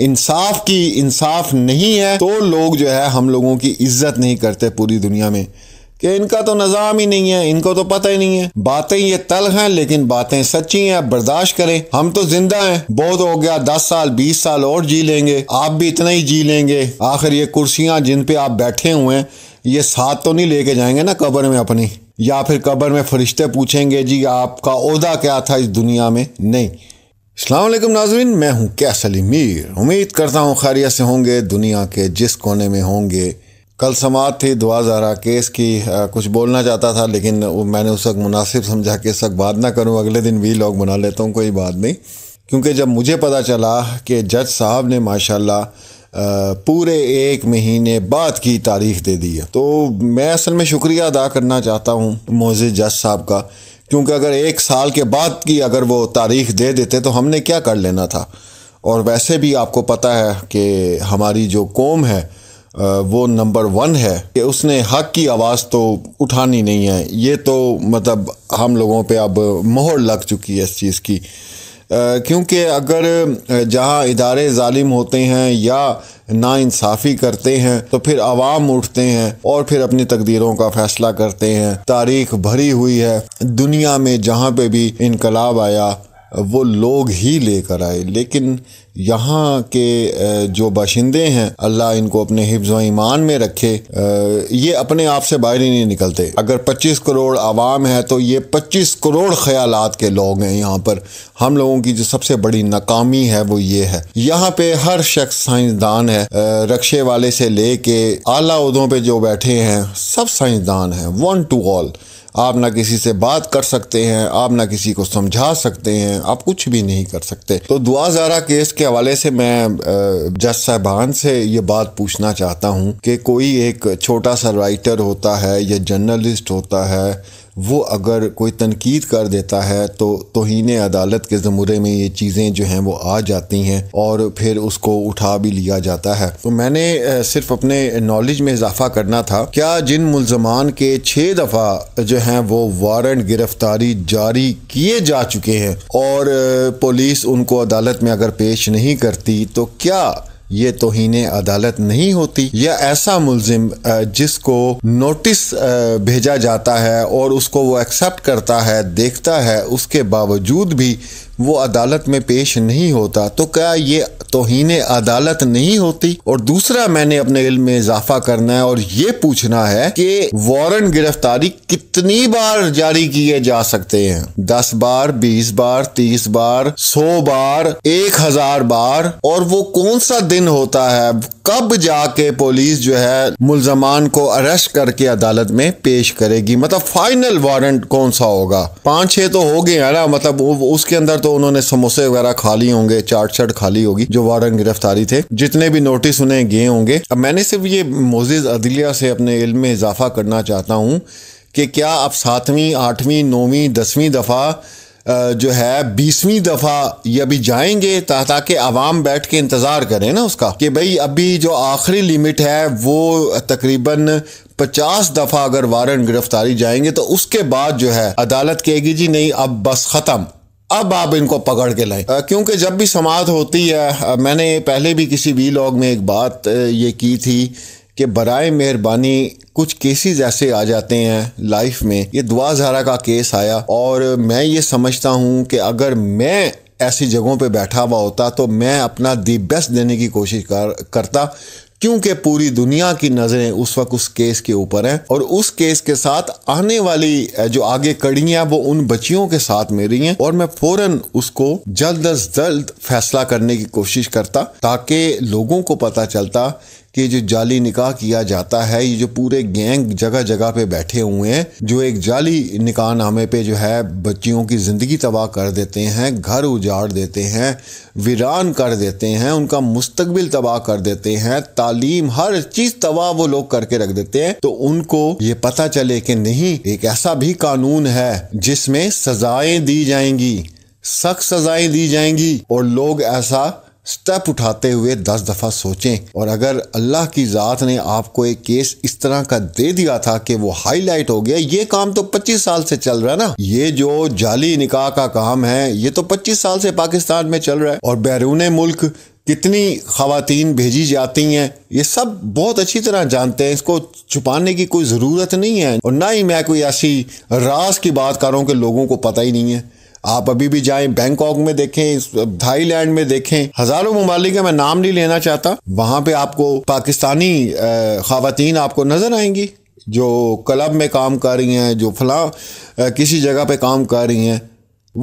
इंसाफ की इंसाफ नहीं है तो लोग जो है हम लोगों की इज्जत नहीं करते पूरी दुनिया में कि इनका तो निज़ाम ही नहीं है इनको तो पता ही नहीं है बातें ये तल हैं लेकिन बातें सच्ची हैं बर्दाश्त करें हम तो जिंदा हैं बहुत हो गया दस साल बीस साल और जी लेंगे आप भी इतना ही जी लेंगे आखिर ये कुर्सियाँ जिन पे आप बैठे हुए हैं ये साथ तो नहीं लेके जाएंगे ना कब्र में अपनी या फिर कब्र में फरिश्ते पूछेंगे जी आपका अहदा क्या था इस दुनिया में नहीं अल्लाम नाजरीन मैं हूं कैस अली मीर उम्मीद करता हूं खारिया से होंगे दुनिया के जिस कोने में होंगे कल समात थी दुआ जहरा केस की आ, कुछ बोलना चाहता था लेकिन मैंने उस वक्त मुनासिब समझा कि इस वक्त बात ना करूं अगले दिन वी लॉग बना लेता हूं कोई बात नहीं क्योंकि जब मुझे पता चला कि जज साहब ने माशा पूरे एक महीने बाद की तारीख दे दी है तो मैं असल में शुक्रिया अदा करना चाहता हूँ मोज़ जज साहब का क्योंकि अगर एक साल के बाद की अगर वो तारीख दे देते तो हमने क्या कर लेना था और वैसे भी आपको पता है कि हमारी जो कौम है वो नंबर वन है कि उसने हक की आवाज़ तो उठानी नहीं है ये तो मतलब हम लोगों पे अब मोहर लग चुकी है इस चीज़ की क्योंकि अगर जहाँ इदारे ालिम होते हैं या नाानसाफ़ी करते हैं तो फिर आवाम उठते हैं और फिर अपनी तकदीरों का फ़ैसला करते हैं तारीख भरी हुई है दुनिया में जहाँ पे भी इनकलाब आया वो लोग ही लेकर आए लेकिन यहाँ के जो बाशिंदे हैं अल्लाह इनको अपने हिफ्ज ईमान में रखे ये अपने आप से बाहर ही नहीं निकलते अगर पच्चीस करोड़ आवाम है तो ये पच्चीस करोड़ ख्याल के लोग हैं यहाँ पर हम लोगों की जो सबसे बड़ी नाकामी है वो ये है यहाँ पे हर शख्स साइंसदान है रक्शे वाले से ले के आला उदों पर जो बैठे हैं सब साइंसदान हैं वन टू ऑल आप ना किसी से बात कर सकते हैं आप ना किसी को समझा सकते हैं आप कुछ भी नहीं कर सकते तो दुआ जारा केस के हवाले से मैं जज साहबान से ये बात पूछना चाहता हूँ कि कोई एक छोटा सा राइटर होता है या जर्नलिस्ट होता है वो अगर कोई तनकीद कर देता है तो तोहन अदालत के ज़मूरे में ये चीज़ें जो हैं वो आ जाती हैं और फिर उसको उठा भी लिया जाता है तो मैंने सिर्फ अपने नॉलेज में इजाफा करना था क्या जिन मुलजमान के छः दफ़ा जो हैं वो वारंट गिरफ्तारी जारी किए जा चुके हैं और पुलिस उनको अदालत में अगर पेश नहीं करती तो क्या ये तोहन अदालत नहीं होती या ऐसा मुलजिम जिसको नोटिस भेजा जाता है और उसको वो एक्सेप्ट करता है देखता है उसके बावजूद भी वो अदालत में पेश नहीं होता तो क्या ये तोहन अदालत नहीं होती और दूसरा मैंने अपने इल्म में इजाफा करना है और ये पूछना है कि वारंट गिरफ्तारी कितनी बार जारी किए जा सकते हैं दस बार बीस बार तीस बार सौ बार एक हजार बार और वो कौन सा दिन होता है कब जाके पुलिस जो है मुलजमान को अरेस्ट करके अदालत में पेश करेगी मतलब फाइनल वारंट कौन सा होगा पांच छः तो हो गए हैं ना मतलब उसके अंदर तो उन्होंने समोसे वगैरह खाली होंगे चाट शर्ट खाली होगी जो वारंट गिरफ्तारी थे जितने भी नोटिस उन्हें गए होंगे अब मैंने सिर्फ ये मोजिज अदलिया से अपने इल्म में इजाफा करना चाहता हूँ कि क्या आप सातवीं आठवीं नौवीं दसवीं दफ़ा जो है बीसवीं दफ़ा ये अभी जाएंगे ताकि आवाम बैठ के इंतज़ार करें ना उसका कि भाई अभी जो आखिरी लिमिट है वो तकरीबन पचास दफ़ा अगर वारंट गिरफ्तारी जाएंगे तो उसके बाद जो है अदालत कहेगी जी नहीं अब बस ख़त्म अब आप इनको पकड़ के लाएं क्योंकि जब भी समाध होती है मैंने पहले भी किसी वी लॉग में एक बात ये की थी कि बरए मेहरबानी कुछ केसेस ऐसे आ जाते हैं लाइफ में ये दुआ जहरा का केस आया और मैं ये समझता हूँ कि अगर मैं ऐसी जगहों पे बैठा हुआ होता तो मैं अपना दी बेस्ट देने की कोशिश कर करता क्योंकि पूरी दुनिया की नज़रें उस वक्त उस केस के ऊपर हैं और उस केस के साथ आने वाली जो आगे कड़ियाँ वो उन बच्चियों के साथ मेरी हैं और मैं फौरन उसको जल्द अज जल्द फैसला करने की कोशिश करता ताकि लोगों को पता चलता कि जो जाली निकाह किया जाता है ये जो पूरे गैंग जगह जगह पे बैठे हुए हैं जो एक जाली निकाह नामे पे जो है बच्चियों की ज़िंदगी तबाह कर देते हैं घर उजाड़ देते हैं वीरान कर देते हैं उनका मुस्तबिल तबाह कर देते हैं तालीम हर चीज़ तबाह वो लोग करके रख देते हैं तो उनको ये पता चले कि नहीं एक ऐसा भी कानून है जिसमें सजाएं दी जाएंगी सख्त सजाएं दी जाएंगी और लोग ऐसा स्टेप उठाते हुए दस दफ़ा सोचें और अगर अल्लाह की ज़ात ने आपको एक केस इस तरह का दे दिया था कि वो हाईलाइट हो गया ये काम तो 25 साल से चल रहा है ना ये जो जाली निकाह का काम है ये तो 25 साल से पाकिस्तान में चल रहा है और बैरून मुल्क कितनी खातन भेजी जाती हैं ये सब बहुत अच्छी तरह जानते हैं इसको छुपाने की कोई ज़रूरत नहीं है और ना ही मैं कोई ऐसी रास की बात कर रहा हूँ कि लोगों को पता ही नहीं है आप अभी भी जाए बैंकॉक में देखें थाईलैंड में देखें हजारों ममालिक मैं नाम नहीं लेना चाहता वहां पे आपको पाकिस्तानी खातन आपको नजर आएंगी जो क्लब में काम कर रही हैं जो फला किसी जगह पे काम कर रही हैं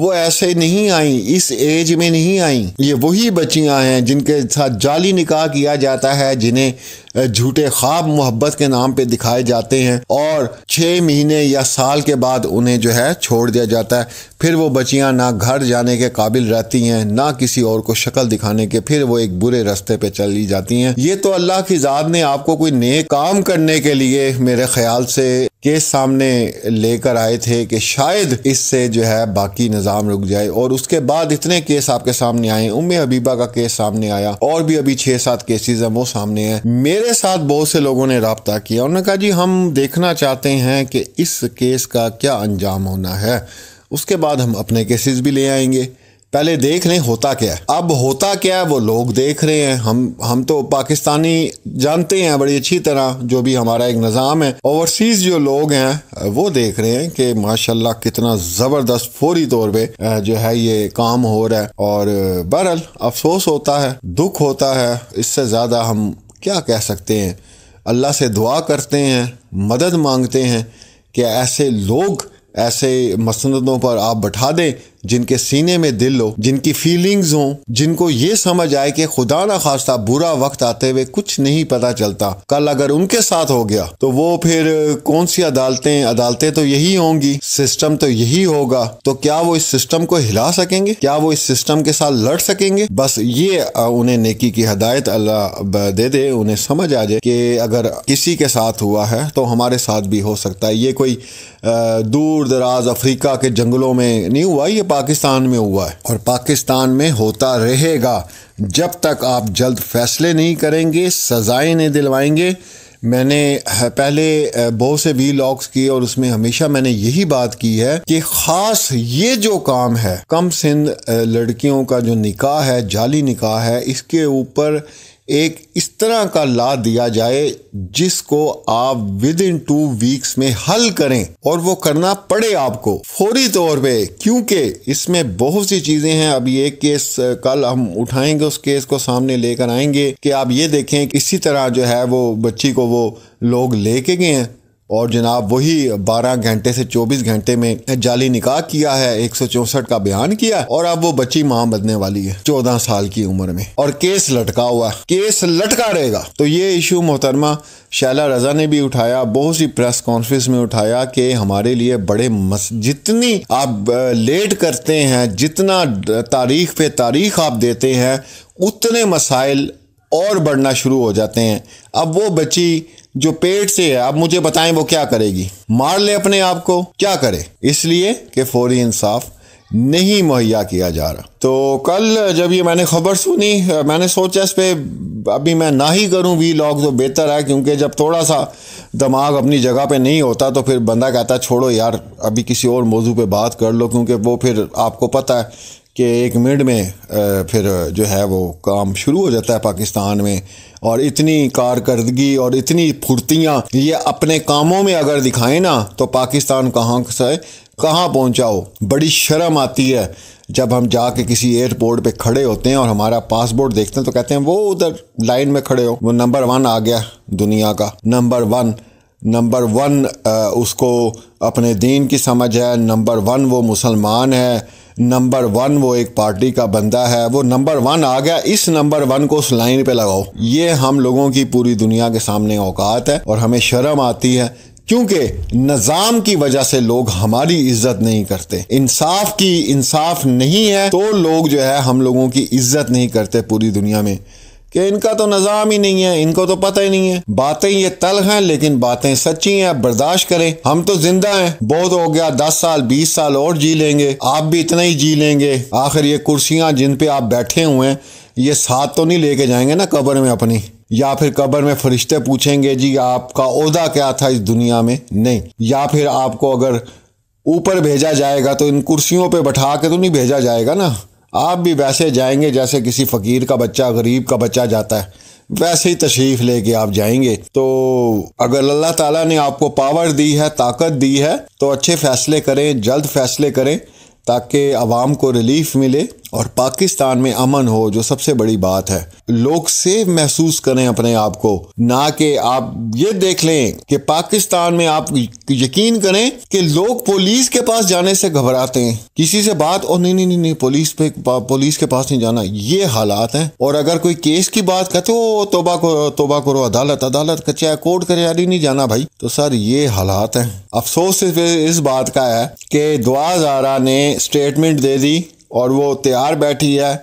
वो ऐसे नहीं आई इस एज में नहीं आई ये वही बच्चियां हैं जिनके साथ जाली निकाह किया जाता है जिन्हें झूठे ख्वाब मोहब्बत के नाम पे दिखाए जाते हैं और छः महीने या साल के बाद उन्हें जो है छोड़ दिया जाता है फिर वो बच्चियाँ ना घर जाने के काबिल रहती हैं ना किसी और को शक्ल दिखाने के फिर वो एक बुरे रास्ते पे चली जाती हैं ये तो अल्लाह की ज़ात ने आपको कोई नए काम करने के लिए मेरे ख्याल से केस सामने लेकर आए थे कि शायद इससे जो है बाकी निज़ाम रुक जाए और उसके बाद इतने केस आपके सामने आए उम्मे हबीबा का केस सामने आया और भी अभी छः सात केसेज हैं वो सामने हैं मेरे मेरे साथ बहुत से लोगों ने रबता किया उन्होंने कहा जी हम देखना चाहते हैं कि इस केस का क्या अंजाम होना है उसके बाद हम अपने केसेस भी ले आएंगे पहले देख लें होता क्या है अब होता क्या है वो लोग देख रहे हैं हम हम तो पाकिस्तानी जानते हैं बड़ी अच्छी तरह जो भी हमारा एक निज़ाम है ओवरसीज़ जो लोग हैं वो देख रहे हैं कि माशाल्लाह कितना ज़बरदस्त फौरी तौर पे जो है ये काम हो रहा है और बहरहाल अफसोस होता है दुख होता है इससे ज़्यादा हम क्या कह सकते हैं अल्लाह से दुआ करते हैं मदद मांगते हैं कि ऐसे लोग ऐसे मसंदों पर आप बैठा दें जिनके सीने में दिल हो जिनकी फीलिंग्स हो जिनको ये समझ आए कि खुदा ना खास्ता बुरा वक्त आते हुए कुछ नहीं पता चलता कल अगर उनके साथ हो गया तो वो फिर कौन सी अदालतें अदालतें तो यही होंगी सिस्टम तो यही होगा तो क्या वो इस सिस्टम को हिला सकेंगे क्या वो इस सिस्टम के साथ लड़ सकेंगे बस ये उन्हें नेकी की हदायत अल्लाह दे दे उन्हें समझ आ जाए कि अगर किसी के साथ हुआ है तो हमारे साथ भी हो सकता है ये कोई दूर दराज अफ्रीका के जंगलों में नहीं हुआ ये पाकिस्तान में हुआ है और पाकिस्तान में होता रहेगा जब तक आप जल्द फैसले नहीं करेंगे सज़ाएँ नहीं दिलवाएंगे मैंने पहले बहुत से वी लॉग्स किए और उसमें हमेशा मैंने यही बात की है कि ख़ास ये जो काम है कम सिंध लड़कियों का जो निकाह है जाली निकाह है इसके ऊपर एक इस तरह का ला दिया जाए जिसको आप विद इन टू वीक्स में हल करें और वो करना पड़े आपको फौरी तौर पे क्योंकि इसमें बहुत सी चीजें हैं अब ये केस कल हम उठाएंगे उस केस को सामने लेकर आएंगे कि आप ये देखें कि इसी तरह जो है वो बच्ची को वो लोग लेके गए हैं और जनाब वही 12 घंटे से 24 घंटे में जाली निकाह किया है एक का बयान किया और अब वो बच्ची मां बनने वाली है चौदह साल की उम्र में और केस लटका हुआ केस लटका रहेगा तो ये इशू मोहतरमा शैला रजा ने भी उठाया बहुत सी प्रेस कॉन्फ्रेंस में उठाया कि हमारे लिए बड़े मस जितनी आप लेट करते हैं जितना तारीख पे तारीख आप देते हैं उतने मसाइल और बढ़ना शुरू हो जाते हैं अब वो बच्ची जो पेट से है अब मुझे बताएं वो क्या करेगी मार ले अपने आप को क्या करे इसलिए कि फौरी इंसाफ नहीं मुहैया किया जा रहा तो कल जब ये मैंने खबर सुनी मैंने सोचा इस पर अभी मैं ना ही करूं वी लॉग तो बेहतर है क्योंकि जब थोड़ा सा दिमाग अपनी जगह पे नहीं होता तो फिर बंदा कहता छोड़ो यार अभी किसी और मौजू पे बात कर लो क्योंकि वो फिर आपको पता है कि एक मिनट में फिर जो है वो काम शुरू हो जाता है पाकिस्तान में और इतनी कारकर्दगी और इतनी फुर्तियाँ ये अपने कामों में अगर दिखाएं ना तो पाकिस्तान कहाँ से कहाँ पहुँचाओ बड़ी शर्म आती है जब हम जाके किसी एयरपोर्ट पे खड़े होते हैं और हमारा पासपोर्ट देखते हैं तो कहते हैं वो उधर लाइन में खड़े हो वो नंबर वन आ गया दुनिया का नंबर वन नंबर वन उसको अपने दीन की समझ है नंबर वन वो मुसलमान है नंबर वन वो एक पार्टी का बंदा है वो नंबर वन आ गया इस नंबर वन को उस लाइन पे लगाओ ये हम लोगों की पूरी दुनिया के सामने औकात है और हमें शर्म आती है क्योंकि निज़ाम की वजह से लोग हमारी इज्जत नहीं करते इंसाफ की इंसाफ नहीं है तो लोग जो है हम लोगों की इज्जत नहीं करते पूरी दुनिया में कि इनका तो निज़ाम ही नहीं है इनको तो पता ही नहीं है बातें ये तल हैं लेकिन बातें सच्ची हैं आप बर्दाश्त करें हम तो जिंदा हैं बहुत हो गया दस साल बीस साल और जी लेंगे आप भी इतना ही जी लेंगे आखिर ये कुर्सियाँ जिन पे आप बैठे हुए हैं ये साथ तो नहीं लेके जाएंगे ना कब्र में अपनी या फिर कब्र में फरिश्ते पूछेंगे जी आपका अहदा क्या था इस दुनिया में नहीं या फिर आपको अगर ऊपर भेजा जाएगा तो इन कुर्सियों पे बैठा के तो नहीं भेजा जाएगा ना आप भी वैसे जाएंगे जैसे किसी फ़कीर का बच्चा गरीब का बच्चा जाता है वैसे ही तशरीफ़ लेके आप जाएंगे तो अगर अल्लाह ताला ने आपको पावर दी है ताकत दी है तो अच्छे फ़ैसले करें जल्द फ़ैसले करें ताकि आवाम को रिलीफ मिले और पाकिस्तान में अमन हो जो सबसे बड़ी बात है लोग सेफ महसूस करें अपने आप को ना कि आप ये देख लें कि पाकिस्तान में आप यकीन करें कि लोग पुलिस के पास जाने से घबराते हैं किसी से बात और नहीं नहीं नहीं, नहीं पुलिस पे पुलिस के पास नहीं जाना ये हालात हैं और अगर कोई केस की बात करते तो हो तोबा करो तोबा करो अदालत अदालत का चाहे कोर्ट कचहरी नहीं जाना भाई तो सर ये हालात हैं अफसोस सिर्फ इस बात का है कि दुआ ने स्टेटमेंट दे दी और वो तैयार बैठी है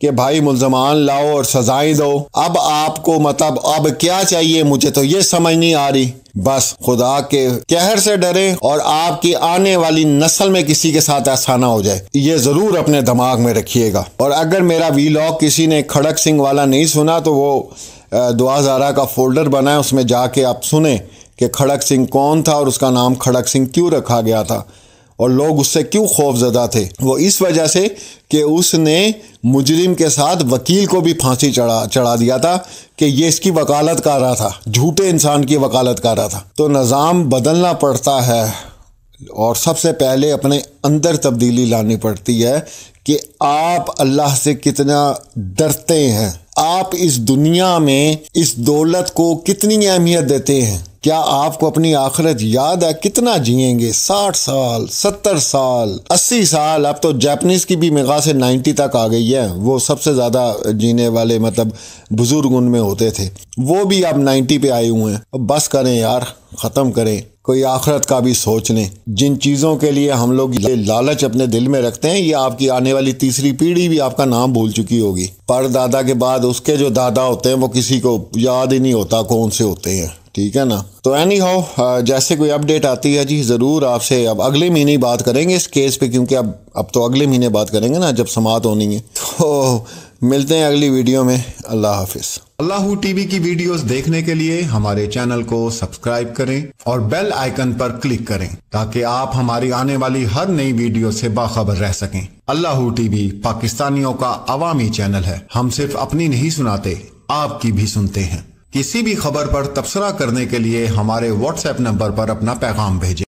कि भाई मुलजमान लाओ और सजाएं दो अब आपको मतलब अब क्या चाहिए मुझे तो ये समझ नहीं आ रही बस खुदा के कहर से डरे और आपकी आने वाली नस्ल में किसी के साथ ऐसा ना हो जाए ये जरूर अपने दिमाग में रखिएगा और अगर मेरा वी लॉग किसी ने खड़क सिंह वाला नहीं सुना तो वो दुआ जारा का फोल्डर बनाए उसमें जाके आप सुने कि खड़क सिंह कौन था और उसका नाम खड़क सिंह क्यों रखा गया था और लोग उससे क्यों खौफ जदा थे वो इस वजह से कि उसने मुजरिम के साथ वकील को भी फांसी चढ़ा चढ़ा दिया था कि ये इसकी वकालत कर रहा था झूठे इंसान की वकालत कर रहा था तो निज़ाम बदलना पड़ता है और सबसे पहले अपने अंदर तब्दीली लानी पड़ती है कि आप अल्लाह से कितना डरते हैं आप इस दुनिया में इस दौलत को कितनी अहमियत देते हैं क्या आपको अपनी आखिरत याद है कितना जिएंगे साठ साल सत्तर साल अस्सी साल अब तो जापनीज़ की भी मेगा से नाइन्टी तक आ गई है वो सबसे ज़्यादा जीने वाले मतलब बुजुर्ग उनमें होते थे वो भी अब नाइन्टी पे आए हुए हैं अब बस करें यार ख़त्म करें कोई आखरत का भी सोच लें जिन चीज़ों के लिए हम लोग ये लालच अपने दिल में रखते हैं ये आपकी आने वाली तीसरी पीढ़ी भी आपका नाम भूल चुकी होगी पर दादा के बाद उसके जो दादा होते हैं वो किसी को याद ही नहीं होता कौन से होते हैं ठीक है ना तो एनी हो uh, जैसे कोई अपडेट आती है जी ज़रूर आपसे अब अगले महीने ही बात करेंगे इस केस पे क्योंकि अब अब तो अगले महीने बात करेंगे ना जब समात होनी है तो मिलते हैं अगली वीडियो में अल्लाह हाफिज़ अल्लाह टीवी की वीडियोस देखने के लिए हमारे चैनल को सब्सक्राइब करें और बेल आइकन पर क्लिक करें ताकि आप हमारी आने वाली हर नई वीडियो से बाखबर रह सकें अल्लाह टीवी पाकिस्तानियों का अवामी चैनल है हम सिर्फ अपनी नहीं सुनाते आपकी भी सुनते हैं किसी भी खबर पर तबसरा करने के लिए हमारे व्हाट्सएप नंबर पर अपना पैगाम भेजें